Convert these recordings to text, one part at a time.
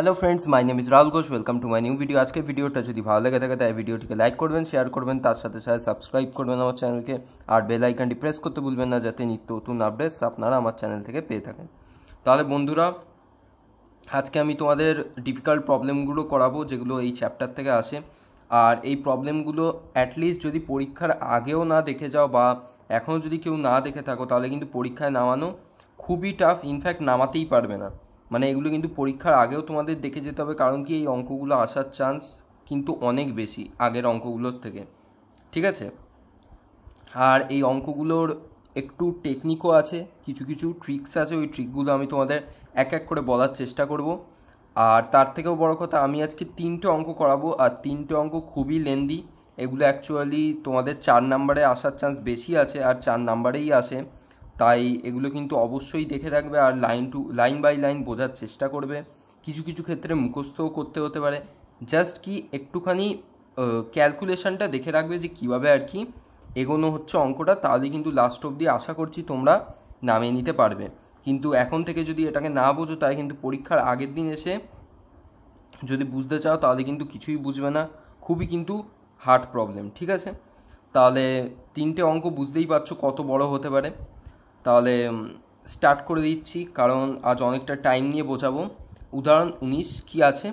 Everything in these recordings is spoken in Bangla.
Hello friends my name is Rahul Ghosh welcome to my new video আজকে ভিডিওটা যদি ভালো লেগে থাকে তাই ভিডিওটিকে লাইক করবেন শেয়ার করবেন তার সাথে সাথে সাবস্ক্রাইব করবেন আমার চ্যানেলকে আর বেল আইকনটি প্রেস করতে ভুলবেন না যাতে নিত্য নতুন আপডেটস আপনারা আমার চ্যানেল থেকে পেয়ে থাকেন তাহলে বন্ধুরা আজকে আমি তোমাদের ডিফিকাল্ট প্রবলেমগুলো করাবো যেগুলো এই চ্যাপ্টার থেকে আসে আর এই প্রবলেমগুলো অ্যাটলিস্ট যদি পরীক্ষার আগেও না দেখে যাও বা এখনও যদি কেউ না দেখে থাকো তাহলে কিন্তু পরীক্ষায় নামানো খুবই টাফ ইনফ্যাক্ট নামাতেই পারবে না মানে এগুলো কিন্তু পরীক্ষার আগেও তোমাদের দেখে যেতে হবে কারণ কি এই অঙ্কগুলো আসার চান্স কিন্তু অনেক বেশি আগের অঙ্কগুলোর থেকে ঠিক আছে আর এই অঙ্কগুলোর একটু টেকনিকও আছে কিছু কিছু ট্রিক্স আছে ওই ট্রিকগুলো আমি তোমাদের এক এক করে বলার চেষ্টা করব আর তার থেকেও বড় কথা আমি আজকে তিনটে অঙ্ক করাবো আর তিনটে অঙ্ক খুবই লেন্দি এগুলো অ্যাকচুয়ালি তোমাদের চার নাম্বারে আসার চান্স বেশি আছে আর চার নাম্বারেই আসে তাই এগুলো কিন্তু অবশ্যই দেখে রাখবে আর line to line by line বোঝার চেষ্টা করবে কিছু কিছু ক্ষেত্রে মুখস্থও করতে হতে পারে জাস্ট কি একটুখানি ক্যালকুলেশানটা দেখে রাখবে যে কীভাবে আর কি এগোনো হচ্ছে অঙ্কটা তাহলে কিন্তু লাস্ট অবধি আশা করছি তোমরা নামিয়ে নিতে পারবে কিন্তু এখন থেকে যদি এটাকে না বোঝো তাই কিন্তু পরীক্ষার আগের দিন এসে যদি বুঝতে চাও তাহলে কিন্তু কিছুই বুঝবে না খুবই কিন্তু হার্ড প্রবলেম ঠিক আছে তাহলে তিনটে অঙ্ক বুঝতেই পারছো কত বড় হতে পারে তাহলে স্টার্ট করে দিচ্ছি কারণ আজ অনেকটা টাইম নিয়ে বোঝাবো উদাহরণ উনিশ কি আছে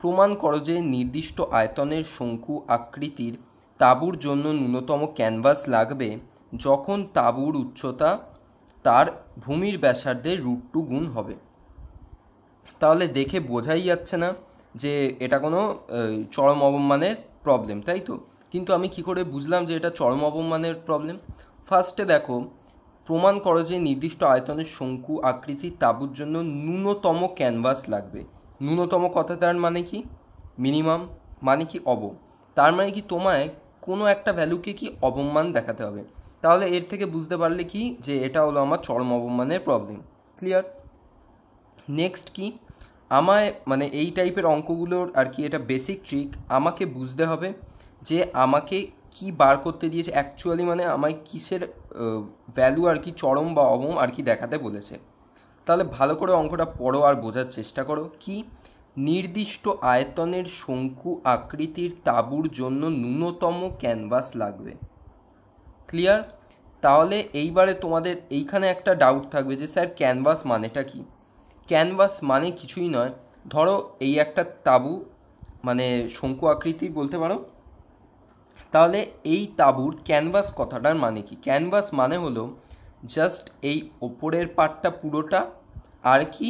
প্রমাণ করো যে নির্দিষ্ট আয়তনের শঙ্কু আকৃতির তাঁবুর জন্য ন্যূনতম ক্যানভাস লাগবে যখন তাঁবুর উচ্চতা তার ভূমির ব্যাসার্ধের রুট টু গুণ হবে তাহলে দেখে বোঝাই যাচ্ছে না যে এটা কোনো চরম অবমানের প্রবলেম তাই তো কিন্তু আমি কি করে বুঝলাম যে এটা চরম অবমানের প্রবলেম ফার্স্টে দেখো প্রমাণ করো যে নির্দিষ্ট আয়তনের শঙ্কু আকৃতির তাঁবুর জন্য ন্যূনতম ক্যানভাস লাগবে ন্যূনতম কথা তার মানে কি মিনিমাম মানে কি অব তার মানে কি তোমায় কোনো একটা ভ্যালুকে কি অবমান দেখাতে হবে তাহলে এর থেকে বুঝতে পারলে কি যে এটা হলো আমার চরম অবমানের প্রবলেম ক্লিয়ার নেক্সট কি আমায় মানে এই টাইপের অঙ্কগুলোর আর কি এটা বেসিক ট্রিক আমাকে বুঝতে হবে যে আমাকে কি বার করতে দিয়েছে অ্যাকচুয়ালি মানে আমায় কিসের ভ্যালু আর কি চরম বা অবম আর কি দেখাতে বলেছে তাহলে ভালো করে অঙ্কটা পড়ো আর বোঝার চেষ্টা করো কি নির্দিষ্ট আয়তনের শঙ্কু আকৃতির তাবুর জন্য ন্যূনতম ক্যানভাস লাগবে ক্লিয়ার তাহলে এইবারে তোমাদের এইখানে একটা ডাউট থাকবে যে স্যার ক্যানভাস মানেটা কি ক্যানভাস মানে কিছুই নয় ধরো এই একটা তাবু মানে শঙ্কু আকৃতি বলতে পারো তাহলে এই তাঁবুর ক্যানভাস কথাটার মানে কি ক্যানভাস মানে হলো জাস্ট এই ওপরের পার্টটা পুরোটা আর কি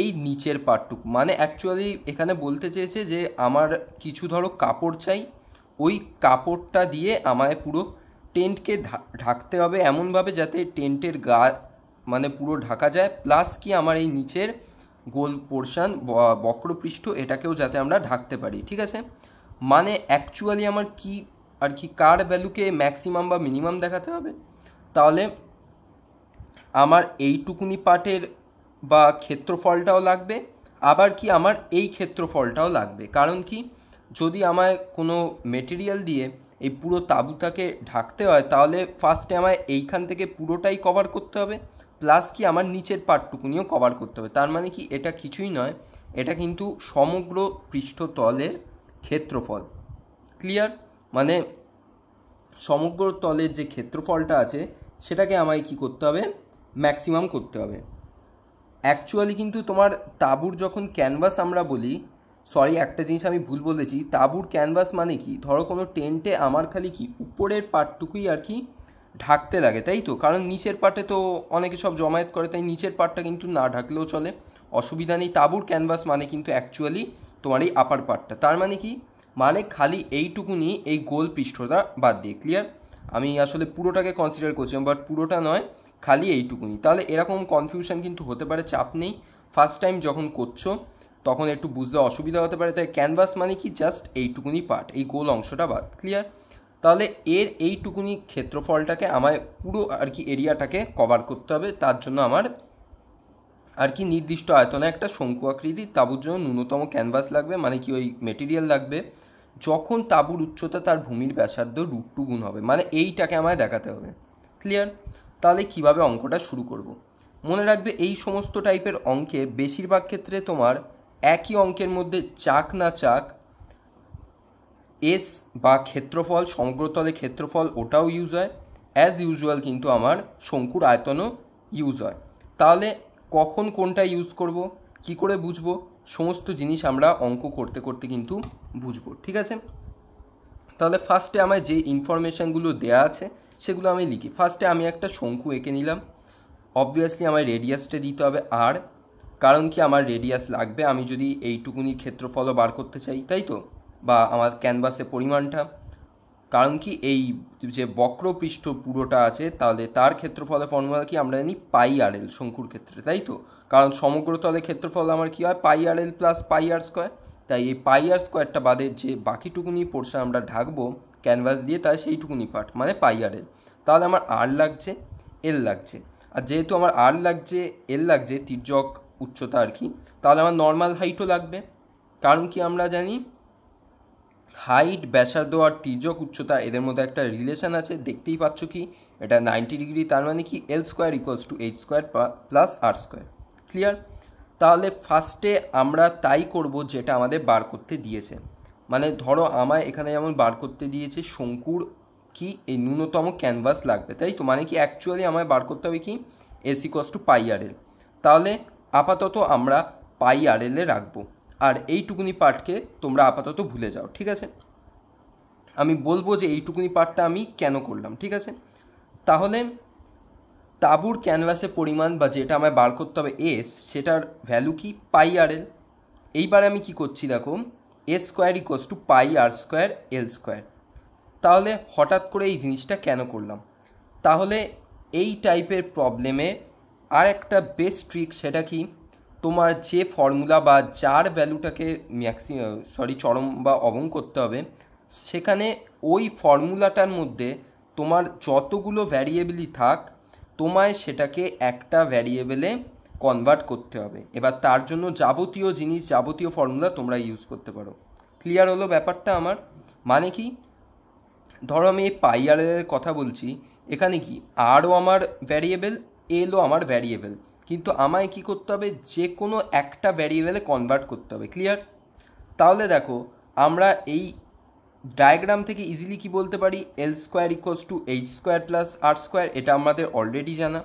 এই নিচের পার্টটুক মানে অ্যাকচুয়ালি এখানে বলতে চেয়েছে যে আমার কিছু ধরো কাপড় চাই ওই কাপড়টা দিয়ে আমায় পুরো টেন্টকে ঢাকতে হবে এমনভাবে যাতে টেন্টের গা মানে পুরো ঢাকা যায় প্লাস কি আমার এই নিচের গোল পোর্শান বক্রপৃষ্ঠ এটাকেও যাতে আমরা ঢাকতে পারি ঠিক আছে মানে অ্যাকচুয়ালি আমার কি আর কি কার ভ্যালুকে ম্যাক্সিমাম বা মিনিমাম দেখাতে হবে তাহলে আমার এইটুকুনি পার্টের বা ক্ষেত্রফলটাও লাগবে আবার কি আমার এই ক্ষেত্রফলটাও লাগবে কারণ কি যদি আমায় কোনো মেটেরিয়াল দিয়ে এই পুরো তাঁবুটাকে ঢাকতে হয় তাহলে ফার্স্টে আমায় এইখান থেকে পুরোটাই কভার করতে হবে প্লাস কি আমার নিচের পার্টটুকুনিও কভার করতে হবে তার মানে কি এটা কিছুই নয় এটা কিন্তু সমগ্র পৃষ্ঠতলের ক্ষেত্রফল ক্লিয়ার মানে সমগ্র তলের যে ক্ষেত্রফলটা আছে সেটাকে আমায় কি করতে হবে ম্যাক্সিমাম করতে হবে অ্যাকচুয়ালি কিন্তু তোমার তাঁবুর যখন ক্যানভাস আমরা বলি সরি একটা জিনিস আমি ভুল বলেছি তাঁবুর ক্যানভাস মানে কি ধরো কোনো টেন্টে আমার খালি কি উপরের পার্টটুকুই আর কি ঢাকতে লাগে তাই তো কারণ নিচের পার্টে তো অনেকে সব জমায়েত করে তাই নিচের পার্টটা কিন্তু না ঢাকলেও চলে অসুবিধা নেই তাঁবুর ক্যানভাস মানে কিন্তু অ্যাকচুয়ালি তোমার এই আপার পার্টটা তার মানে কি মানে খালি এইটুকু নিয়ে এই গোল পৃষ্ঠটা বাদ দিয়ে ক্লিয়ার আমি আসলে পুরোটাকে কনসিডার করছিলাম বাট পুরোটা নয় খালি এইটুকুনি তাহলে এরকম কনফিউশন কিন্তু হতে পারে চাপ নেই ফার্স্ট টাইম যখন করছো তখন একটু বুঝতে অসুবিধা হতে পারে তাই ক্যানভাস মানে কি জাস্ট এইটুকুনি পার্ট এই গোল অংশটা বাদ ক্লিয়ার তাহলে এর এইটুকুনি ক্ষেত্রফলটাকে আমায় পুরো আর কি এরিয়াটাকে কভার করতে হবে তার জন্য আমার আর কি নির্দিষ্ট আয়তনে একটা শঙ্কু আকৃতি তাবুর জন্য ন্যূনতম ক্যানভাস লাগবে মানে কি ওই মেটেরিয়াল লাগবে যখন তাঁবুর উচ্চতা তার ভূমির ব্যাসার্ধ রুট টু গুণ হবে মানে এইটাকে আমায় দেখাতে হবে ক্লিয়ার তাহলে কিভাবে অঙ্কটা শুরু করব। মনে রাখবে এই সমস্ত টাইপের অঙ্কে বেশিরভাগ ক্ষেত্রে তোমার একই অঙ্কের মধ্যে চাক না চাক এস বা ক্ষেত্রফল সমগ্রতলে ক্ষেত্রফল ওটাও ইউজ হয় অ্যাজ ইউজুয়াল কিন্তু আমার শঙ্কুর আয়তনও ইউজ হয় তাহলে কখন কোনটা ইউজ করব কি করে বুঝবো সমস্ত জিনিস আমরা অঙ্ক করতে করতে কিন্তু বুঝবো ঠিক আছে তাহলে ফার্স্টে আমায় যে ইনফরমেশানগুলো দেয়া আছে সেগুলো আমি লিখি ফার্স্টে আমি একটা শঙ্কু এঁকে নিলাম অবভিয়াসলি আমার রেডিয়াসটা দিতে হবে আর কারণ কি আমার রেডিয়াস লাগবে আমি যদি এইটুকুনির ক্ষেত্রফলও বার করতে চাই তাই তো বা আমার ক্যানভাসে পরিমাণটা কারণ কি এই যে বক্রপৃষ্ঠ পুরোটা আছে তাহলে তার ক্ষেত্রফলে ফর্মুলা কি আমরা জানি পাই আর এল শঙ্কুর ক্ষেত্রে তাই তো কারণ সমগ্র তলে ক্ষেত্রফল আমার কী হয় পাই আর এল প্লাস পাই আর স্কোয়ার তাই এই পাই আর স্কোয়ারটা বাদে যে বাকিটুকুনি পোর্শন আমরা ঢাকবো ক্যানভাস দিয়ে তাই সেইটুকুনি পার্ট মানে পাই আর এল তাহলে আমার আর লাগছে এল লাগছে আর যেহেতু আমার আর লাগছে এল লাগছে তির্যক উচ্চতা আর কি তাহলে আমার নর্মাল হাইটও লাগবে কারণ কি আমরা জানি হাইট ব্যাসার্ধ আর তির্যক উচ্চতা এদের মধ্যে একটা রিলেশন আছে দেখতেই পাচ্ছ কি এটা নাইনটি ডিগ্রি তার মানে কি L square equals to H square plus R square clear তাহলে ফার্স্টে আমরা তাই করব যেটা আমাদের বার করতে দিয়েছে মানে ধরো আমায় এখানে যেমন বার করতে দিয়েছে শঙ্কুর কি এই ন্যূনতম ক্যানভাস লাগবে তাই তো মানে কি অ্যাকচুয়ালি আমায় বার করতে হবে কি S equals to pi R L তাহলে আপাতত আমরা পাই আর এলে রাখবো আর এইটুকুনি পার্টকে তোমরা আপাতত ভুলে যাও ঠিক আছে আমি বলবো যে এইটুকুনি পার্টটা আমি কেন করলাম ঠিক আছে তাহলে তাবুর ক্যানভাসের পরিমাণ বা যেটা আমায় বার করতে হবে এস সেটার ভ্যালু কি পাই আর এল এইবারে আমি কি করছি দেখো S square equals to pi R square L square তাহলে হঠাৎ করে এই জিনিসটা কেন করলাম তাহলে এই টাইপের প্রবলেমে আর একটা বেস্ট ট্রিক সেটা কি তোমার যে ফর্মুলা বা যার ভ্যালুটাকে ম্যাক্সি সরি চরম বা অবং করতে হবে সেখানে ওই ফর্মুলাটার মধ্যে তোমার যতগুলো ভ্যারিয়েবলই থাক তোমায় সেটাকে একটা ভ্যারিয়েবলে কনভার্ট করতে হবে এবার তার জন্য যাবতীয় জিনিস যাবতীয় ফর্মুলা তোমরা ইউজ করতে পারো ক্লিয়ার হলো ব্যাপারটা আমার মানে কি ধরো আমি এই পাইয়ারের কথা বলছি এখানে কি আরও আমার ভ্যারিয়েবেল এলও আমার ভ্যারিয়েবেল কিন্তু আমায় কি করতে হবে যে কোনো একটা ভ্যারিয়েবলে কনভার্ট করতে হবে ক্লিয়ার তাহলে দেখো আমরা এই ডায়াগ্রাম থেকে ইজিলি কি বলতে পারি L square equals to H square plus R square এটা আমাদের অলরেডি জানা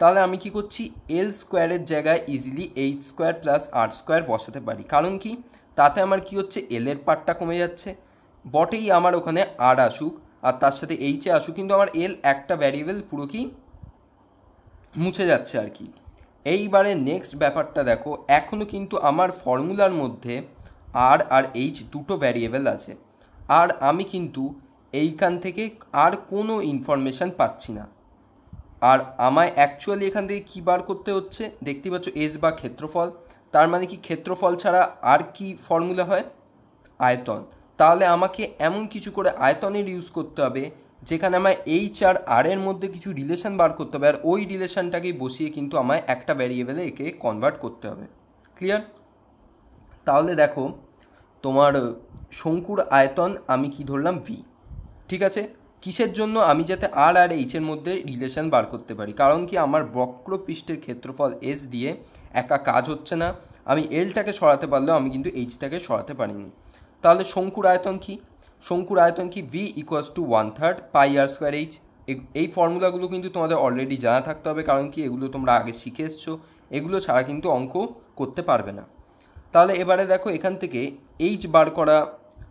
তাহলে আমি কি করছি এল স্কোয়ারের জায়গায় easily H square plus R square বসাতে পারি কারণ কি তাতে আমার কি হচ্ছে এল এর পার্টটা কমে যাচ্ছে বটেই আমার ওখানে আর আসুক আর তার সাথে এইচে আসুক কিন্তু আমার এল একটা ভ্যারিয়েবল পুরো কি মুছে যাচ্ছে আর কি এইবারে নেক্সট ব্যাপারটা দেখো এখনও কিন্তু আমার ফর্মুলার মধ্যে আর আর এইচ দুটো ভ্যারিয়েবল আছে আর আমি কিন্তু এইখান থেকে আর কোনো ইনফরমেশান পাচ্ছি না আর আমায় অ্যাকচুয়ালি এখান থেকে কী বার করতে হচ্ছে দেখতে পাচ্ছ এস বা ক্ষেত্রফল তার মানে কি ক্ষেত্রফল ছাড়া আর কি ফর্মুলা হয় আয়তন তাহলে আমাকে এমন কিছু করে আয়তনের ইউজ করতে হবে যেখানে আমায় এইচ আর আর এর মধ্যে কিছু রিলেশন বার করতে হবে আর ওই রিলেশনটাকেই বসিয়ে কিন্তু আমায় একটা ভ্যারিয়েবলে একে কনভার্ট করতে হবে ক্লিয়ার তাহলে দেখো তোমার শঙ্কুর আয়তন আমি কি ধরলাম ভি ঠিক আছে কিসের জন্য আমি যাতে আর আর এইচের মধ্যে রিলেশন বার করতে পারি কারণ কি আমার বক্রপৃষ্ঠের ক্ষেত্রফল এস দিয়ে একা কাজ হচ্ছে না আমি এলটাকে সরাতে পারলেও আমি কিন্তু এইচটাকে সরাতে পারিনি তাহলে শঙ্কুর আয়তন কি শঙ্কুর আয়তন কি V equals to one third pi R square H এই ফর্মুলাগুলো কিন্তু তোমাদের অলরেডি জানা থাকতে হবে কারণ কি এগুলো তোমরা আগে শিখে এসছো এগুলো ছাড়া কিন্তু অঙ্ক করতে পারবে না তাহলে এবারে দেখো এখান থেকে এইচ বার করা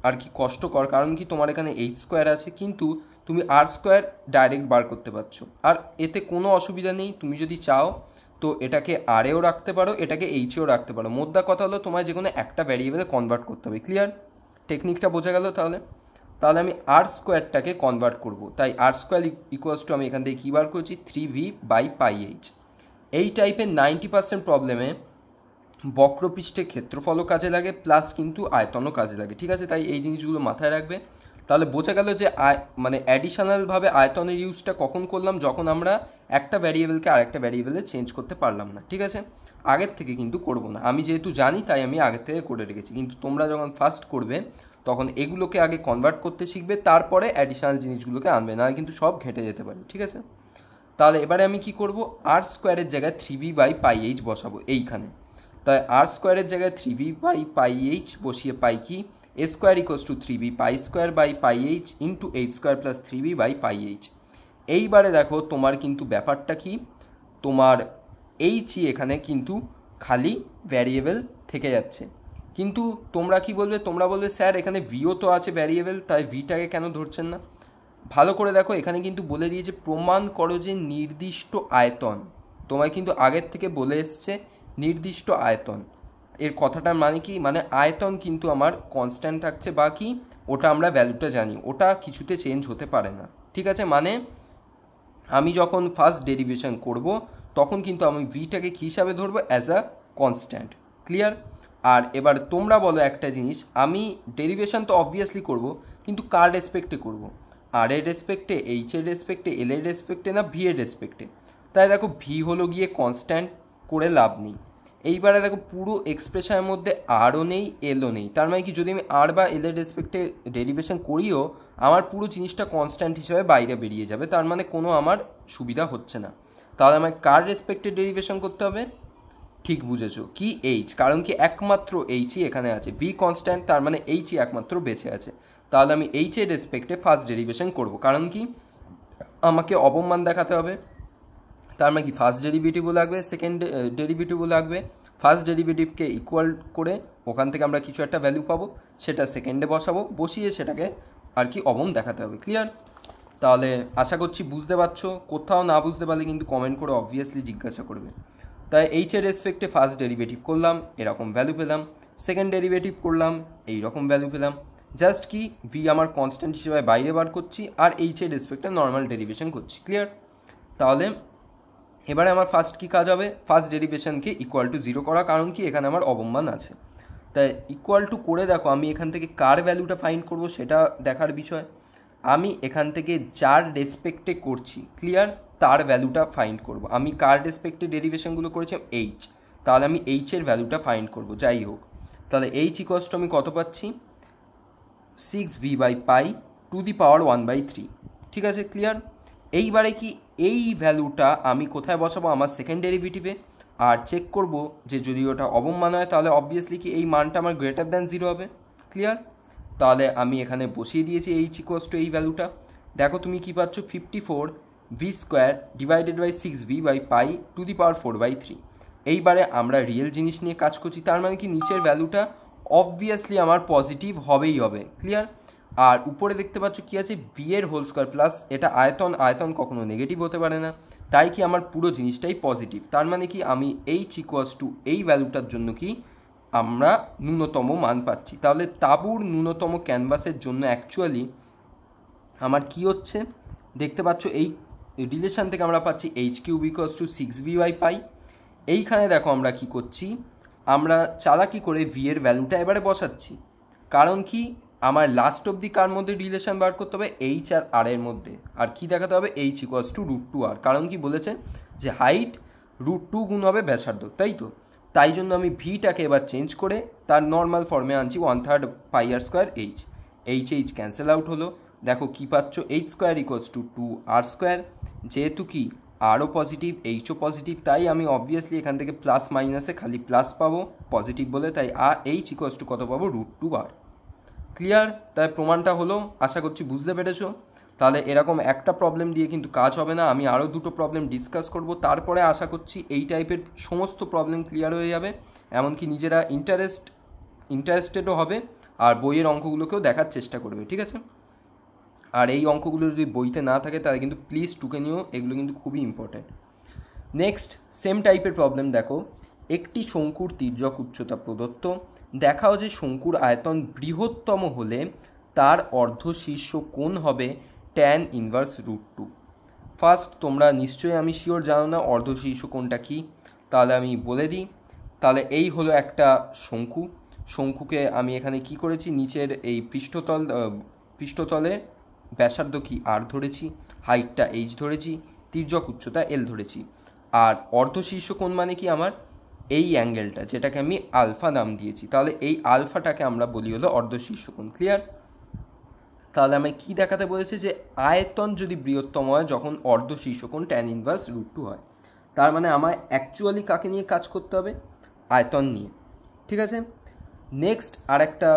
আর কি কষ্টকর কারণ কি তোমার এখানে এইচ স্কোয়ার আছে কিন্তু তুমি আর স্কোয়ার ডাইরেক্ট বার করতে পারছো আর এতে কোনো অসুবিধা নেই তুমি যদি চাও তো এটাকে আরেও রাখতে পারো এটাকে এইচেও রাখতে পারো মোদ্দা কথা হলো তোমায় যে কোনো একটা ভ্যারিয়েবলে কনভার্ট করতে হবে ক্লিয়ার টেকনিকটা বোঝা গেল তাহলে তাহলে আমি আর স্কোয়ারটাকে কনভার্ট করব তাই আর স্কোয়ার ইকুয়ালস টু আমি এখান থেকে কী বার করছি three V by pi H এই টাইপের নাইনটি পার্সেন্ট প্রবলেমে বক্রপৃষ্ঠে ক্ষেত্রফলও কাজে লাগে প্লাস কিন্তু আয়তনও কাজে লাগে ঠিক আছে তাই এই জিনিসগুলো মাথায় রাখবে তাহলে বোঝা গেল যে আয় মানে অ্যাডিশনালভাবে আয়তনের ইউজটা কখন করলাম যখন আমরা একটা ভ্যারিয়েবলকে আরেকটা ভ্যারিয়েবলে চেঞ্জ করতে পারলাম না ঠিক আছে আগের থেকে কিন্তু করব না আমি যেহেতু জানি তাই আমি আগের থেকে করে রেখেছি কিন্তু তোমরা যখন ফার্স্ট করবে তখন এগুলোকে আগে কনভার্ট করতে শিখবে তারপরে অ্যাডিশনাল জিনিসগুলোকে আনবে না কিন্তু সব ঘেঁটে যেতে পারে ঠিক আছে তাহলে এবারে আমি কি করব আর স্কোয়ারের জায়গায় three V by pi H বসাবো এইখানে তাই আর স্কোয়ারের জায়গায় three V by pi H বসিয়ে পাই কি A square equals to three B pi square by pi H into H square plus three B by pi H এইবারে দেখো তোমার কিন্তু ব্যাপারটা কি তোমার এইচই এখানে কিন্তু খালি ভ্যারিয়েবল থেকে যাচ্ছে কিন্তু তোমরা কি বলবে তোমরা বলবে স্যার এখানে ভিও তো আছে ভ্যারিয়েবল তাই ভিটাকে কেন ধরছেন না ভালো করে দেখো এখানে কিন্তু বলে দিয়েছে প্রমাণ করো যে নির্দিষ্ট আয়তন তোমায় কিন্তু আগের থেকে বলে এসছে নির্দিষ্ট আয়তন এর কথাটার মানে কি মানে আয়তন কিন্তু আমার কনস্ট্যান্ট থাকছে বা কি ওটা আমরা ভ্যালুটা জানি ওটা কিছুতে চেঞ্জ হতে পারে না ঠিক আছে মানে আমি যখন ফার্স্ট ডেরিভেশন করব তখন কিন্তু আমি ভিটাকে কী হিসাবে ধরবো অ্যাজ আ কনস্ট্যান্ট ক্লিয়ার আর এবার তোমরা বলো একটা জিনিস আমি ডেরিভেশন তো অবভিয়াসলি করব কিন্তু কার রেসপেক্টে করব আর এর রেসপেক্টে এইচ এর রেসপেক্টে এল এর রেসপেক্টে না ভি এর রেসপেক্টে তাই দেখো ভি হলো গিয়ে কনস্ট্যান্ট করে লাভ নেই এইবারে দেখো পুরো এক্সপ্রেশনের মধ্যে আরও নেই এলও নেই তার মানে কি যদি আমি আর বা এল এর রেসপেক্টে ডেরিভেশন করিও আমার পুরো জিনিসটা কনস্ট্যান্ট হিসেবে বাইরে বেরিয়ে যাবে তার মানে কোনো আমার সুবিধা হচ্ছে না তাহলে আমায় কার রেসপেক্টে ডেরিভেশন করতে হবে ঠিক বুঝেছো কি এইচ কারণ কি একমাত্র এইচই এখানে আছে বি কনস্ট্যান্ট তার মানে এইচই একমাত্র বেঁচে আছে তাহলে আমি এইচের রেসপেক্টে ফার্স্ট ডেরিভেশন করব কারণ কি আমাকে অপমান দেখাতে হবে তার মানে কি ফার্স্ট ডেরিভেটিভও লাগবে সেকেন্ড ডেরিভেটিভও লাগবে ফার্স্ট ডেরিভেটিভকে ইকুয়াল করে ওখান থেকে আমরা কিছু একটা ভ্যালু পাবো সেটা সেকেন্ডে বসাবো বসিয়ে সেটাকে আর কি অবম দেখাতে হবে ক্লিয়ার তাহলে আশা করছি বুঝতে পারছো কোথাও না বুঝতে পারলে কিন্তু কমেন্ট করে অবভিয়াসলি জিজ্ঞাসা করবে তাই এইচ এর রেসপেক্টে ফার্স্ট ডেরিভেটিভ করলাম এরকম ভ্যালু পেলাম সেকেন্ড ডেরিভেটিভ করলাম এই রকম ভ্যালু পেলাম জাস্ট কি ভি আমার কনস্ট্যান্ট হিসেবে বাইরে বার করছি আর এইচ এর রেসপেক্টে নর্মাল ডেরিভেশন করছি ক্লিয়ার তাহলে এবারে আমার ফার্স্ট কি কাজ হবে ফার্স্ট ডেরিভেশনকে ইকুয়াল টু জিরো করা কারণ কি এখানে আমার অবমান আছে তাই ইকুয়াল টু করে দেখো আমি এখান থেকে কার ভ্যালুটা ফাইন্ড করব সেটা দেখার বিষয় আমি এখান থেকে যার রেসপেক্টে করছি ক্লিয়ার তার ভ্যালুটা ফাইন্ড করব আমি কার রেসপেক্টে ডেরিভেশনগুলো করেছি এইচ তাহলে আমি এইচের ভ্যালুটা ফাইন্ড করব যাই হোক তাহলে এইচ ইকোয়াস আমি কত পাচ্ছি six V by pi to the power one by three ঠিক আছে ক্লিয়ার এইবারে কি এই ভ্যালুটা আমি কোথায় বসাবো আমার সেকেন্ড ডেরিভেটিভে আর চেক করব যে যদি ওটা অবমান হয় তাহলে অবভিয়াসলি কি এই মানটা আমার গ্রেটার দ্যান জিরো হবে ক্লিয়ার তাহলে আমি এখানে বসিয়ে দিয়েছি এইচ ইকোয়াস টু এই ভ্যালুটা দেখো তুমি কী পাচ্ছ fifty four V square divided by six V by pi to the power four by three এইবারে আমরা রিয়েল জিনিস নিয়ে কাজ করছি তার মানে কি নিচের ভ্যালুটা অবভিয়াসলি আমার পজিটিভ হবেই হবে ক্লিয়ার আর উপরে দেখতে পাচ্ছ কি আছে বি এর হোল স্কোয়ার প্লাস এটা আয়তন আয়তন কখনো নেগেটিভ হতে পারে না তাই কি আমার পুরো জিনিসটাই পজিটিভ তার মানে কি আমি এই ইকোয়াস টু এই ভ্যালুটার জন্য কি আমরা ন্যূনতম মান পাচ্ছি তাহলে তাঁবুর ন্যূনতম ক্যানভাসের জন্য অ্যাকচুয়ালি আমার কি হচ্ছে দেখতে পাচ্ছ এই রিলেশান থেকে আমরা পাচ্ছি এইচ কিউ বিকস to six V by pi এইখানে দেখো আমরা কি করছি আমরা চালাকি করে ভি এর ভ্যালুটা এবারে বসাচ্ছি কারণ কি আমার লাস্ট অবধি কার মধ্যে রিলেশান বার করতে হবে এইচ আর আর এর মধ্যে আর কি দেখাতে হবে H equals to root two R কারণ কি বলেছে যে হাইট রুট টু গুণ হবে ব্যাসার্ধ তাই তো তাই জন্য আমি ভিটাকে এবার চেঞ্জ করে তার নর্মাল ফর্মে আনছি one third pi R square H H H cancel out হলো দেখো কী পাচ্ছ H square equals to two R square যেহেতু কি আরও পজিটিভ এইচও পজিটিভ তাই আমি অবভিয়াসলি এখান থেকে প্লাস মাইনাসে খালি প্লাস পাবো পজিটিভ বলে তাই আর এইচ ইকোয়ালস টু কত পাবো রুট টু বার ক্লিয়ার তাই প্রমাণটা হলো আশা করছি বুঝতে পেরেছো তাহলে এরকম একটা প্রবলেম দিয়ে কিন্তু কাজ হবে না আমি আরও দুটো প্রবলেম ডিসকাস করব তারপরে আশা করছি এই টাইপের সমস্ত প্রবলেম ক্লিয়ার হয়ে যাবে এমনকি নিজেরা ইন্টারেস্ট ইন্টারেস্টেডও হবে আর বইয়ের অঙ্কগুলোকেও দেখার চেষ্টা করবে ঠিক আছে আর এই অঙ্কগুলো যদি বইতে না থাকে তাহলে কিন্তু প্লিজ টুকে নিও এগুলো কিন্তু খুবই ইম্পর্ট্যান্ট নেক্সট সেম টাইপের প্রবলেম দেখো একটি শঙ্কুর তির্যক উচ্চতা প্রদত্ত দেখাও যে শঙ্কুর আয়তন বৃহত্তম হলে তার অর্ধ শীর্ষ কোণ হবে tan inverse root two first তোমরা নিশ্চয়ই আমি শিওর জানো না অর্ধশীর্ষ কোনটা কী তাহলে আমি বলে দিই তাহলে এই হলো একটা শঙ্কু শঙ্কুকে আমি এখানে কি করেছি নিচের এই পৃষ্ঠতল পৃষ্ঠতলে ব্যাসার্ধ কি আর ধরেছি হাইটটা এইচ ধরেছি তির্যক উচ্চতা এল ধরেছি আর অর্ধশীর্ষ কোণ মানে কি আমার এই অ্যাঙ্গেলটা যেটাকে আমি আলফা নাম দিয়েছি তাহলে এই আলফাটাকে আমরা বলি হলো অর্ধশীর্ষ কোণ ক্লিয়ার তাহলে আমি কি দেখাতে বলেছি যে আয়তন যদি বৃহত্তম হয় যখন অর্ধ শীর্ষকোণ ট্যান ইনভার্স রুট টু হয় তার মানে আমায় অ্যাকচুয়ালি কাকে নিয়ে কাজ করতে হবে আয়তন নিয়ে ঠিক আছে নেক্সট আর একটা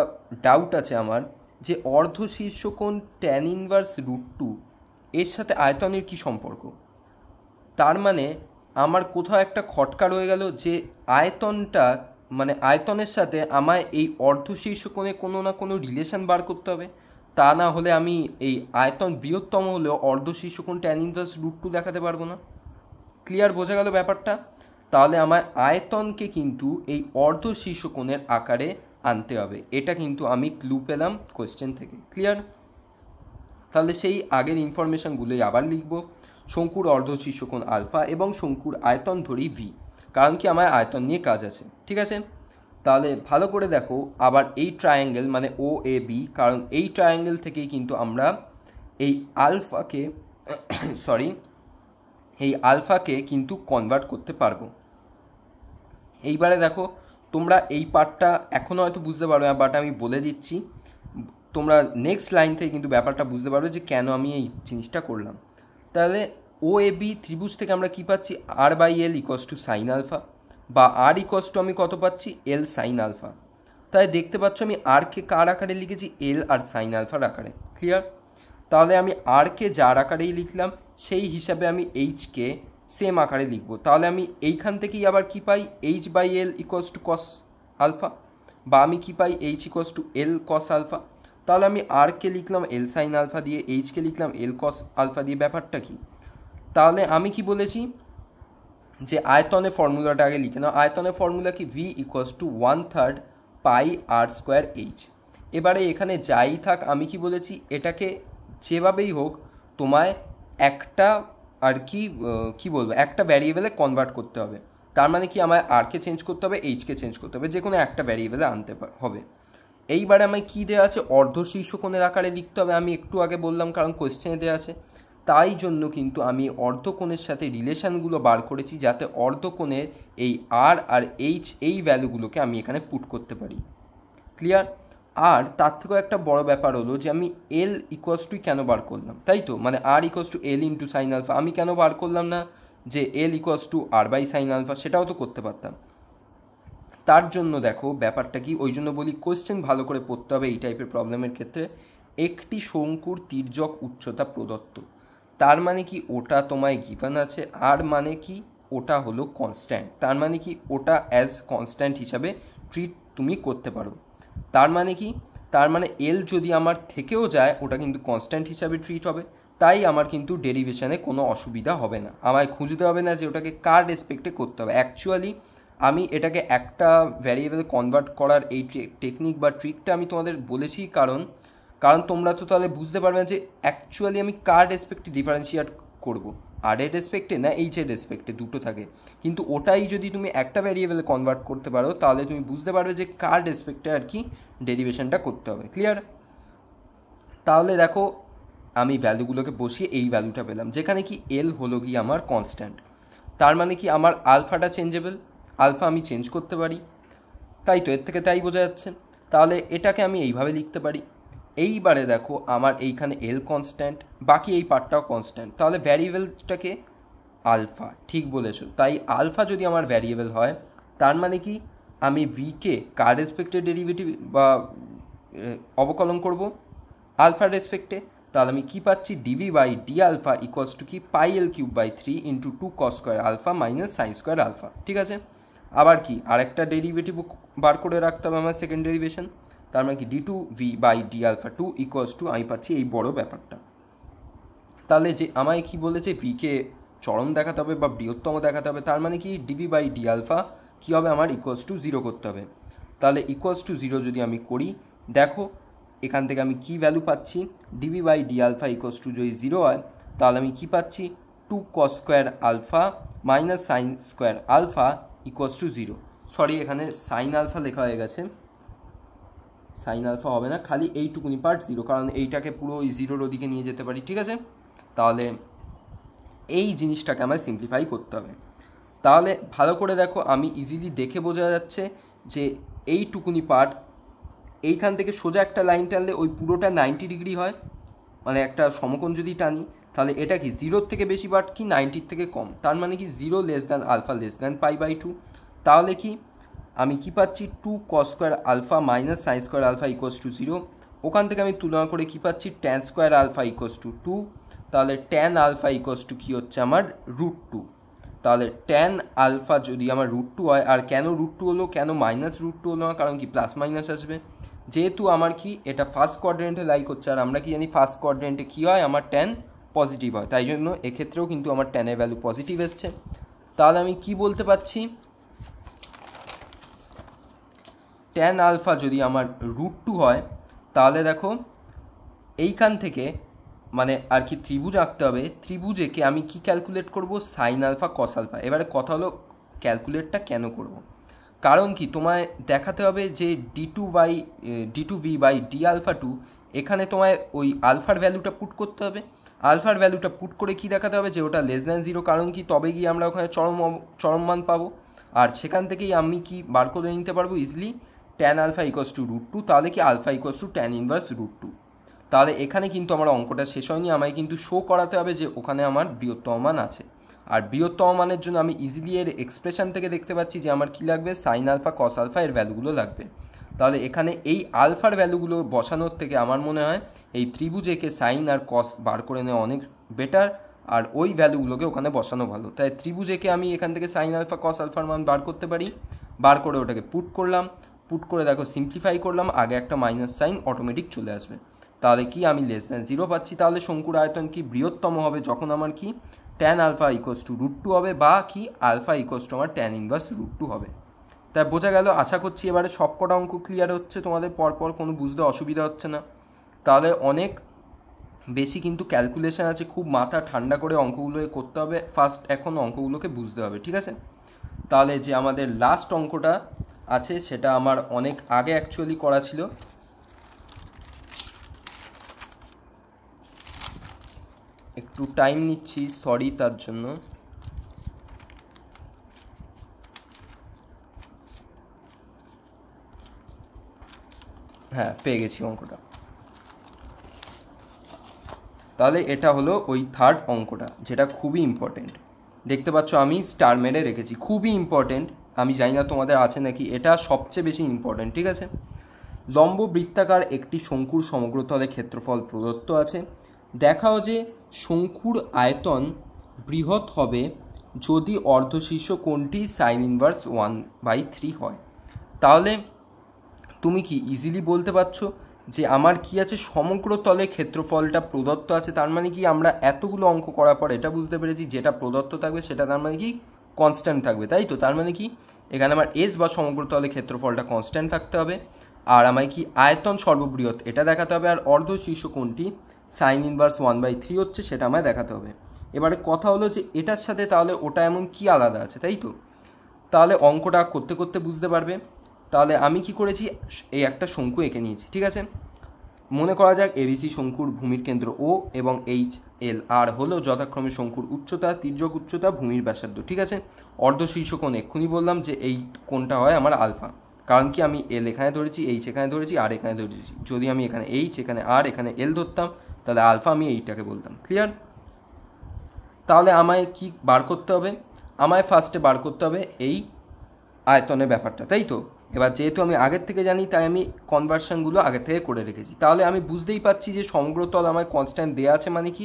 ডাউট আছে আমার যে অর্ধ শীর্ষকোণ ট্যান ইনভার্স রুট টু এর সাথে আয়তনের কি সম্পর্ক তার মানে আমার কোথাও একটা খটকা রয়ে গেল যে আয়তনটা মানে আয়তনের সাথে আমায় এই অর্ধ শীর্ষকোণে কোনো না কোনো রিলেশন বার করতে হবে তা না হলে আমি এই আয়তন বৃহত্তম হলেও অর্ধ শীর্ষকোণ ট্যান ইনভার্স রুট টু দেখাতে পারবো না ক্লিয়ার বোঝা গেল ব্যাপারটা তাহলে আমার আয়তনকে কিন্তু এই অর্ধ শীর্ষকোণের আকারে আনতে হবে এটা কিন্তু আমি ক্লু পেলাম কোয়েশ্চেন থেকে ক্লিয়ার তাহলে সেই আগের ইনফরমেশানগুলোই আবার লিখব শঙ্কুর অর্ধ শীর্ষকোণ আলফা এবং শঙ্কুর আয়তন ধরি ভি কারণ কি আমার আয়তন নিয়ে কাজ আছে ঠিক আছে তাহলে ভালো করে দেখো আবার এই ট্রায়াঙ্গেল মানে ও এ বি কারণ এই ট্রায়াঙ্গেল থেকেই কিন্তু আমরা এই আলফাকে সরি এই আলফাকে কিন্তু কনভার্ট করতে পারবো এইবারে দেখো তোমরা এই পার্টটা এখনও হয়তো বুঝতে পারবে না বাট আমি বলে দিচ্ছি তোমরা নেক্সট লাইন থেকে কিন্তু ব্যাপারটা বুঝতে পারবে যে কেন আমি এই জিনিসটা করলাম তাহলে ও এ বি ত্রিভুজ থেকে আমরা কী পাচ্ছি R by L equals to sine alpha বা আর ইকস টু আমি কত পাচ্ছি এল সাইন আলফা তাই দেখতে পাচ্ছ আমি আরকে কার আকারে লিখেছি এল আর সাইন আলফার আকারে ক্লিয়ার তাহলে আমি আরকে যার আকারেই লিখলাম সেই হিসাবে আমি এইচকে সেম আকারে লিখবো তাহলে আমি এইখান থেকেই আবার কি পাই H by L equals to cos alpha বা আমি কি পাই H equals to L cos alpha তাহলে আমি আরকে লিখলাম এল সাইন আলফা দিয়ে এইচকে লিখলাম এল কস আলফা দিয়ে ব্যাপারটা কি তাহলে আমি কি বলেছি যে আয়তনে ফর্মুলাটা আগে লিখে নাও আয়তনের ফর্মুলা কি V equals to one third pi R square H এবারে এখানে যাই থাক আমি কি বলেছি এটাকে যেভাবেই হোক তোমায় একটা আর কি কি বলবো একটা ভ্যারিয়েবলে কনভার্ট করতে হবে তার মানে কি আমায় আরকে চেঞ্জ করতে হবে এইচকে চেঞ্জ করতে হবে যে কোনো একটা ভ্যারিয়েবলে আনতে হবে এইবারে আমায় কী দেওয়া আছে অর্ধ শীর্ষকোণের আকারে লিখতে হবে আমি একটু আগে বললাম কারণ কোয়েশ্চেনে দেওয়া আছে তাই জন্য কিন্তু আমি অর্ধকোণের সাথে রিলেশানগুলো বার করেছি যাতে অর্ধকোণের এই আর আর এইচ এই ভ্যালুগুলোকে আমি এখানে পুট করতে পারি ক্লিয়ার আর তার থেকেও একটা বড় ব্যাপার হলো যে আমি এল ইকোয়াস টু কেন বার করলাম তাই তো মানে R equals to L into sine alpha আমি কেন বার করলাম না যে L equals to R by sine alpha সেটাও তো করতে পারতাম তার জন্য দেখো ব্যাপারটা কি ওই জন্য বলি কোয়েশ্চেন ভালো করে পড়তে হবে এই টাইপের প্রবলেমের ক্ষেত্রে একটি শঙ্কুর তির্যক উচ্চতা প্রদত্ত তার মানে কি ওটা তোমায় গিভান আছে আর মানে কি ওটা হলো কনস্ট্যান্ট তার মানে কি ওটা অ্যাজ কনস্ট্যান্ট হিসাবে ট্রিট তুমি করতে পারো তার মানে কি তার মানে এল যদি আমার থেকেও যায় ওটা কিন্তু কনস্ট্যান্ট হিসাবে ট্রিট হবে তাই আমার কিন্তু ডেরিভেশনে কোনো অসুবিধা হবে না আমায় খুঁজতে হবে না যে ওটাকে কার রেসপেক্টে করতে হবে অ্যাকচুয়ালি আমি এটাকে একটা ভ্যারিয়েবেল কনভার্ট করার এই টেকনিক বা ট্রিকটা আমি তোমাদের বলেছি কারণ কারণ তোমরা তো তাহলে বুঝতে পারবে না যে অ্যাকচুয়ালি আমি কার রেসপেক্টে ডিফারেন্সিয়েট করবো আর এর রেসপেক্টে না এইচ এর রেসপেক্টে দুটো থাকে কিন্তু ওটাই যদি তুমি একটা ভ্যারিয়েবলে কনভার্ট করতে পারো তাহলে তুমি বুঝতে পারবে যে কার রেসপেক্টে আর কি ডেরিভেশনটা করতে হবে ক্লিয়ার তাহলে দেখো আমি ভ্যালুগুলোকে বসিয়ে এই ভ্যালুটা পেলাম যেখানে কি এল হলো কি আমার কনস্ট্যান্ট তার মানে কি আমার আলফাটা চেঞ্জেবল আলফা আমি চেঞ্জ করতে পারি তাই তো এর থেকে তাই বোঝা যাচ্ছে তাহলে এটাকে আমি এইভাবে লিখতে পারি এইবারে দেখো আমার এইখানে এল কনস্ট্যান্ট বাকি এই পার্টটাও কনস্ট্যান্ট তাহলে ভ্যারিয়েবলটাকে আলফা ঠিক বলেছো তাই আলফা যদি আমার ভ্যারিয়েবল হয় তার মানে কি আমি ভিকে কার রেসপেক্টে ডেরিভেটিভ বা অবকলন করব আলফার রেসপেক্টে তাহলে আমি কী পাচ্ছি D V by D alpha equals to কি pi L cube by three into two cos square alpha minus sine square alpha ঠিক আছে আবার কি আরেকটা ডেরিভেটিভ বার করে রাখতে হবে আমার সেকেন্ড ডেরিভেশন তার মানে কি D two V by D alpha two equals to আমি পাচ্ছি এই বড় ব্যাপারটা তাহলে যে আমায় কি বলেছে ভিকে চরম দেখাতে হবে বা বৃহত্তম দেখাতে হবে তার মানে কি ডিভি বাই ডি আলফা কী হবে আমার ইকোয়ালস টু জিরো করতে হবে তাহলে ইকোয়ালস টু জিরো যদি আমি করি দেখো এখান থেকে আমি কি ভ্যালু পাচ্ছি D V by D alpha equals to যদি জিরো হয় তাহলে আমি কি পাচ্ছি two cos square alpha minus sine square alpha equals to zero sorry এখানে সাইন আলফা লেখা হয়ে গেছে সাইন আলফা হবে না খালি এইটুকুনি পার্ট জিরো কারণ এইটাকে পুরো জিরোর ওদিকে নিয়ে যেতে পারি ঠিক আছে তাহলে এই জিনিসটাকে আমায় সিম্পলিফাই করতে হবে তাহলে ভালো করে দেখো আমি ইজিলি দেখে বোঝা যাচ্ছে যে এইটুকুনি পার্ট এইখান থেকে সোজা একটা লাইন টানলে ওই পুরোটা নাইনটি ডিগ্রি হয় মানে একটা সমকোণ যদি টানি তাহলে এটা কি জিরোর থেকে বেশি পার্ট কি নাইনটির থেকে কম তার মানে কি zero less than alpha less than pi by two তাহলে কি আমি কি পাচ্ছি two cos square alpha minus sine square alpha equals to zero ওখান থেকে আমি তুলনা করে কি পাচ্ছি tan square alpha equals to two তাহলে ট্যান আলফা ইকোস টু কী হচ্ছে আমার রুট টু তাহলে ট্যান আলফা যদি আমার রুট টু হয় আর কেন রুট টু হলো কেন মাইনাস রুট টু হলো না কারণ কি প্লাস মাইনাস আসবে যেহেতু আমার কি এটা ফার্স্ট কোয়াড্রেন্টে লাইক হচ্ছে আর আমরা কি জানি ফার্স্ট কোয়াড্রেন্টে কী হয় আমার ট্যান পজিটিভ হয় তাই জন্য এক্ষেত্রেও কিন্তু আমার ট্যানের ভ্যালু পজিটিভ এসছে তাহলে আমি কি বলতে পারছি ট্যান আলফা যদি আমার রুট টু হয় তাহলে দেখো এইখান থেকে মানে আর কি ত্রিভুজ আঁকতে হবে ত্রিভুজেকে আমি কি ক্যালকুলেট করব সাইন আলফা কস আলফা এবারে কথা হলো ক্যালকুলেটটা কেন করব। কারণ কি তোমায় দেখাতে হবে যে D two by D two V by D alpha two এখানে তোমায় ওই আলফার ভ্যালুটা পুট করতে হবে আলফার ভ্যালুটা পুট করে কি দেখাতে হবে যে ওটা লেস দ্যান জিরো কারণ কি তবে গিয়ে আমরা ওখানে চরম চরম মান পাবো আর সেখান থেকেই আমি কি বার করে নিতে পারবো easily tan alpha equals to root two তাহলে কি alpha equals to tan inverse root two তাহলে এখানে কিন্তু আমার অঙ্কটা শেষ হয়নি আমায় কিন্তু শো করাতে হবে যে ওখানে আমার বৃহত্তম মান আছে আর বৃহত্তম মানের জন্য আমি ইজিলি এর এক্সপ্রেশন থেকে দেখতে পাচ্ছি যে আমার কি লাগবে সাইন আলফা কস আলফা এর ভ্যালুগুলো লাগবে তাহলে এখানে এই আলফার ভ্যালুগুলো বসানোর থেকে আমার মনে হয় এই ত্রিভুজেকে সাইন আর কস বার করে নেওয়া অনেক বেটার আর ওই ভ্যালুগুলোকে ওখানে বসানো ভালো তাই ত্রিভুজেকে আমি এখান থেকে সাইন আলফা কস আলফার মান বার করতে পারি বার করে ওটাকে পুট করলাম পুট করে দেখো সিম্পলিফাই করলাম আগে একটা মাইনাস সাইন অটোমেটিক চলে আসবে তাহলে কি আমি লেস দ্যান জিরো পাচ্ছি তাহলে শঙ্কুর আয়তন কি বৃহত্তম হবে যখন আমার কি tan alpha equals to root two হবে বা কি আলফা ইকোয়াস টু আমার ট্যান ইনভার্স রুট টু হবে তাই বোঝা গেল আশা করছি এবারে সবকটা অঙ্ক ক্লিয়ার হচ্ছে তোমাদের পরপর কোনো বুঝতে অসুবিধা হচ্ছে না তাহলে অনেক বেশি কিন্তু ক্যালকুলেশন আছে খুব মাথা ঠান্ডা করে অঙ্কগুলো করতে হবে ফার্স্ট এখন অঙ্কগুলোকে বুঝতে হবে ঠিক আছে তাহলে যে আমাদের লাস্ট অঙ্কটা আছে সেটা আমার অনেক আগে অ্যাকচুয়ালি করা ছিল একটু টাইম নিচ্ছি সরি তার জন্য হ্যাঁ পেয়ে গেছি অঙ্কটা তাহলে এটা হলো ওই থার্ড অঙ্কটা যেটা খুবই ইম্পর্টেন্ট দেখতে পাচ্ছ আমি স্টার মেরে রেখেছি খুবই ইম্পর্টেন্ট আমি জানি না তোমাদের আছে নাকি এটা সবচেয়ে বেশি ইম্পর্ট্যান্ট ঠিক আছে লম্ব বৃত্তাকার একটি শঙ্কুর সমগ্রতলে ক্ষেত্রফল প্রদত্ত আছে দেখাও যে শঙ্কুর আয়তন বৃহৎ হবে যদি অর্ধশীর্ষ কোনটি sine inverse one by three হয় তাহলে তুমি কি ইজিলি বলতে পারছ যে আমার কি আছে সমগ্র তলে ক্ষেত্রফলটা প্রদত্ত আছে তার মানে কি আমরা এতগুলো অঙ্ক করার পর এটা বুঝতে পেরেছি যেটা প্রদত্ত থাকবে সেটা তার মানে কি কনস্ট্যান্ট থাকবে তাই তো তার মানে কি এখানে আমার এস বা সমগ্র তলে ক্ষেত্রফলটা কনস্ট্যান্ট থাকতে হবে আর আমায় কি আয়তন সর্ববৃহৎ এটা দেখাতে হবে আর অর্ধ শীর্ষ কোনটি sine inverse one by three হচ্ছে সেটা আমায় দেখাতে হবে এবারে কথা হলো যে এটার সাথে তাহলে ওটা এমন কি আলাদা আছে তাই তো তাহলে অঙ্কটা করতে করতে বুঝতে পারবে তাহলে আমি কি করেছি এই একটা শঙ্কু এঁকে নিয়েছি ঠিক আছে মনে করা যাক এবিসি শঙ্কুর ভূমির কেন্দ্র ও এবং এইচ এল আর হলো যথাক্রমে শঙ্কুর উচ্চতা তির্যক উচ্চতা ভূমির ব্যাসার্ধ ঠিক আছে অর্ধ শীর্ষকোণ এক্ষুনি বললাম যে এই কোণটা হয় আমার আলফা কারণ কি আমি এল এখানে ধরেছি এইচ এখানে ধরেছি আর এখানে ধরেছি যদি আমি এখানে এইচ এখানে আর এখানে এল ধরতাম তাহলে আলফা আমি এইটাকে বলতাম ক্লিয়ার তাহলে আমায় কি বার করতে হবে আমায় ফার্স্টে বার করতে হবে এই আয়তনের ব্যাপারটা তাই তো এবার যেহেতু আমি আগের থেকে জানি তাই আমি কনভার্সানগুলো আগের থেকে করে রেখেছি তাহলে আমি বুঝতেই পারছি যে সমগ্র তল আমায় কনস্ট্যান্ট দেওয়া আছে মানে কি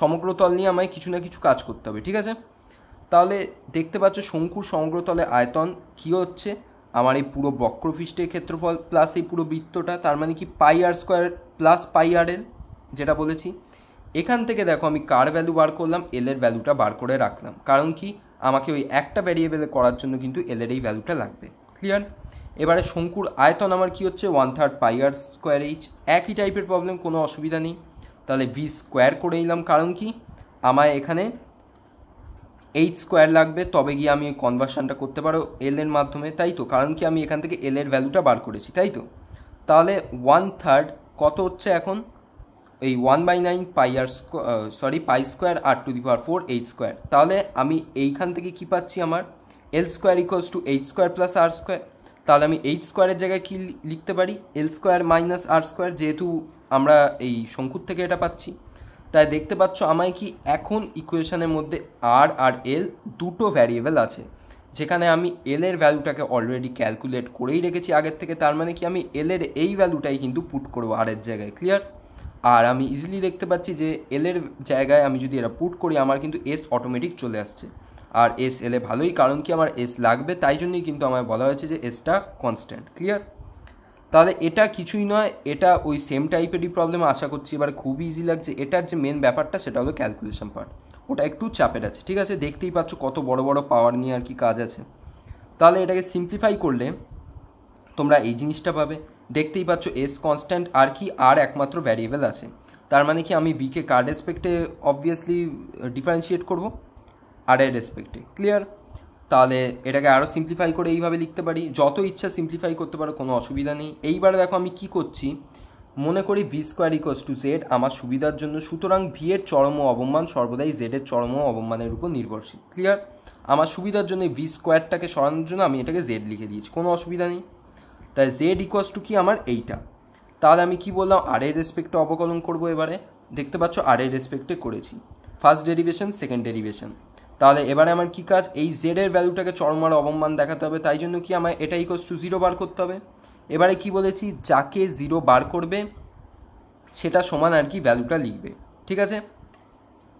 সমগ্র তল নিয়ে আমায় কিছু না কিছু কাজ করতে হবে ঠিক আছে তাহলে দেখতে পাচ্ছ শঙ্কুর সমগ্র তলে আয়তন কী হচ্ছে আমার এই পুরো বক্রপৃষ্ঠের ক্ষেত্রফল প্লাস এই পুরো বৃত্তটা তার মানে কি পাই আর স্কোয়ার প্লাস পাই আর এল যেটা বলেছি এখান থেকে দেখো আমি কার ভ্যালু বার করলাম এল এর ভ্যালুটা বার করে রাখলাম কারণ কি আমাকে ওই একটা ভ্যারিয়েবেলে করার জন্য কিন্তু এল এর এই ভ্যালুটা লাগবে ক্লিয়ার এবারে শঙ্কুর আয়তন আমার কি হচ্ছে ওয়ান থার্ড পাইয়ার স্কোয়ার এইচ একই টাইপের প্রবলেম কোনো অসুবিধা নেই তাহলে ভি স্কোয়ার করে নিলাম কারণ কি আমায় এখানে এইচ স্কোয়ার লাগবে তবে গিয়ে আমি ওই করতে পারো এল এর মাধ্যমে তাই তো কারণ কি আমি এখান থেকে এল এর ভ্যালুটা বার করেছি তাই তো তাহলে ওয়ান থার্ড কত হচ্ছে এখন এই one by nine pi R sorry pi square R to the power four H square তাহলে আমি এইখান থেকে কি পাচ্ছি আমার L square equals to H square plus R square তাহলে আমি এইচ স্কোয়ারের জায়গায় কি লিখতে পারি L square minus R square যেহেতু আমরা এই শঙ্কুর থেকে এটা পাচ্ছি তাই দেখতে পাচ্ছ আমায় কি এখন ইকুয়েশনের মধ্যে আর আর এল দুটো ভ্যারিয়েবল আছে যেখানে আমি এল এর ভ্যালুটাকে অলরেডি ক্যালকুলেট করেই রেখেছি আগের থেকে তার মানে কি আমি এল এর এই ভ্যালুটাই কিন্তু পুট করবো আর এর জায়গায় ক্লিয়ার আর আমি ইজিলি দেখতে পাচ্ছি যে এল এর জায়গায় আমি যদি এটা পুট করি আমার কিন্তু এস অটোমেটিক চলে আসছে আর এস এলে ভালোই কারণ কি আমার এস লাগবে তাই জন্যই কিন্তু আমায় বলা হয়েছে যে এসটা কনস্ট্যান্ট ক্লিয়ার তাহলে এটা কিছুই নয় এটা ওই সেম টাইপেরই প্রবলেম আশা করছি এবার খুব ইজি লাগছে এটার যে মেন ব্যাপারটা সেটা হলো ক্যালকুলেশন পার্ট ওটা একটু চাপের আছে ঠিক আছে দেখতেই পাচ্ছ কত বড় বড় পাওয়ার নিয়ে আর কি কাজ আছে তাহলে এটাকে সিম্পলিফাই করলে তোমরা এই জিনিসটা পাবে দেখতেই পাচ্ছ এস কনস্ট্যান্ট আর কি আর একমাত্র ভ্যারিয়েবল আছে তার মানে কি আমি ভিকে কার রেসপেক্টে অবভিয়াসলি ডিফারেন্সিয়েট করবো আর এর রেসপেক্টে ক্লিয়ার তাহলে এটাকে আরও সিম্পলিফাই করে এইভাবে লিখতে পারি যত ইচ্ছা সিম্পলিফাই করতে পারো কোনো অসুবিধা নেই এইবারে দেখো আমি কি করছি মনে করি V square equals to Z আমার সুবিধার জন্য সুতরাং ভি এর চরম অবমান সর্বদাই জেড এর চরম অবমানের উপর নির্ভরশীল ক্লিয়ার আমার সুবিধার জন্য ভি স্কোয়ারটাকে সরানোর জন্য আমি এটাকে জেড লিখে দিয়েছি কোনো অসুবিধা নেই তাই জেড ইকোয়াস টু কি আমার এইটা তাহলে আমি কি বললাম আর এর রেসপেক্টে অবকলন করবো এবারে দেখতে পাচ্ছ আর এর রেসপেক্টে করেছি ফার্স্ট ডেরিভেশন সেকেন্ড ডেরিভেশন তাহলে এবারে আমার কি কাজ এই জেডের ভ্যালুটাকে চরমার অবমান দেখাতে হবে তাই জন্য কি আমায় এটা ইকোস টু জিরো বার করতে হবে এবারে কি বলেছি যাকে জিরো বার করবে সেটা সমান আর কি ভ্যালুটা লিখবে ঠিক আছে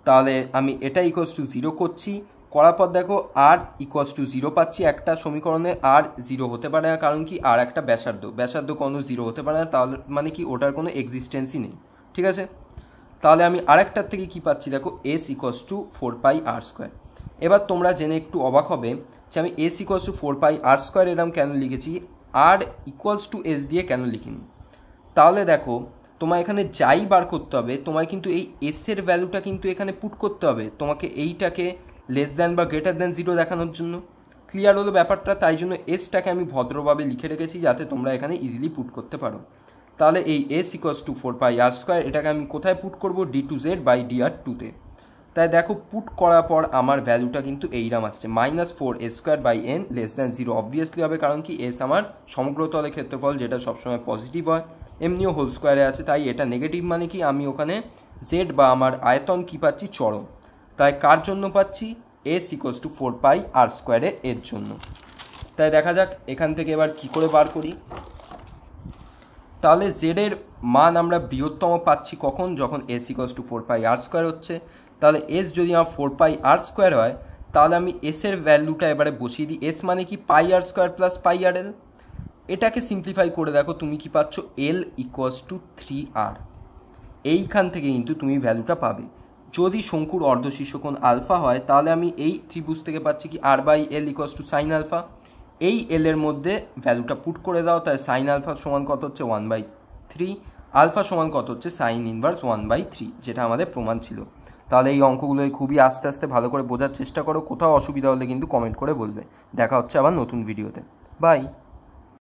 তাহলে আমি এটা ইকোয়াস টু জিরো করছি করার পর দেখো আর ইকোয়াস টু জিরো পাচ্ছি একটা সমীকরণে আর জিরো হতে পারে না কারণ কি আর একটা ব্যাসার্ধ ব্যাসার্ধ কোনো জিরো হতে পারে না তাহলে মানে কি ওটার কোনো এক্সিস্টেন্সই নেই ঠিক আছে তাহলে আমি আরেকটার থেকে কি পাচ্ছি দেখো S equals to four pi R square এবার তোমরা জেনে একটু অবাক হবে যে আমি S equals to four pi R square এরম কেন লিখেছি আর ইকুয়ালস টু এস দিয়ে কেন লিখিনি তাহলে দেখো তোমায় এখানে যাই বার করতে হবে তোমায় কিন্তু এই এসের ভ্যালুটা কিন্তু এখানে পুট করতে হবে তোমাকে এইটাকে লেস দ্যান বা গ্রেটার দ্যান জিরো দেখানোর জন্য ক্লিয়ার হলো ব্যাপারটা তাই জন্য এসটাকে আমি ভদ্রভাবে লিখে রেখেছি যাতে তোমরা এখানে ইজিলি পুট করতে পারো তাহলে এই S equals to four pi R square এটাকে আমি কোথায় পুট করবো D two Z by D R টুতে তাই দেখো পুট করার পর আমার ভ্যালুটা কিন্তু এইরাম আসছে minus four A square by N less than zero obviously হবে কারণ কি এস আমার সমগ্রতলের ক্ষেত্রফল যেটা সবসময় পজিটিভ হয় এমনিও হোল স্কোয়ারে আছে তাই এটা নেগেটিভ মানে কি আমি ওখানে জেড বা আমার আয়তন কি পাচ্ছি চরম তাই কার জন্য পাচ্ছি S equals to four pi R স্কোয়ারে এর জন্য তাই দেখা যাক এখান থেকে এবার কি করে বার করি তাহলে জেডের মান আমরা বৃহত্তম পাচ্ছি কখন যখন S equals to four pi R square হচ্ছে তাহলে এস যদি আমার ফোর পাই আর স্কোয়ার হয় তাহলে আমি এসের ভ্যালুটা এবারে বসিয়ে দিই এস মানে কি পাই আর স্কোয়ার প্লাস পাই আর এল এটাকে সিম্পলিফাই করে দেখো তুমি কি পাচ্ছ L equals to three R এইখান থেকে কিন্তু তুমি ভ্যালুটা পাবে যদি শঙ্কুর অর্ধশীর্ষকোণ আলফা হয় তাহলে আমি এই ত্রিভুজ থেকে পাচ্ছি কি R by L equals to sine alpha এই এলের মধ্যে ভ্যালুটা পুট করে দাও তাই সাইন আলফা সমান কত হচ্ছে ওয়ান বাই থ্রি আলফা সমান কত হচ্ছে sine inverse one by three যেটা আমাদের প্রমাণ ছিল তাহলে এই অঙ্কগুলোই খুবই আস্তে আস্তে ভালো করে বোঝার চেষ্টা করো কোথাও অসুবিধা হলে কিন্তু কমেন্ট করে বলবে দেখা হচ্ছে আবার নতুন ভিডিওতে বাই